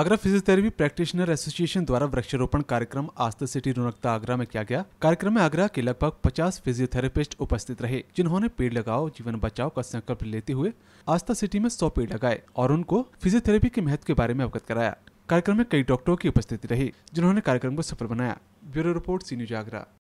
Agra physiotherapy practitioner association द्वारा वृक्षारोपण कार्यक्रम आस्था सिटी रोनकता आगरा में किया गया कार्यक्रम में आगरा के लगभग 50 फिजियोथेरेपिस्ट उपस्थित रहे जिन्होंने पेड़ लगाओ जीवन बचाओ का संकल्प लेते हुए आस्था सिटी में सौ पेड़ लगाए और उनको फिजियोथेरेपी के महत्व के बारे में अवगत कराया कार्यक्रम में कई डॉक्टरों की उपस्थिति रही जिन्होंने कार्यक्रम को सफल बनाया bureau report C news Agra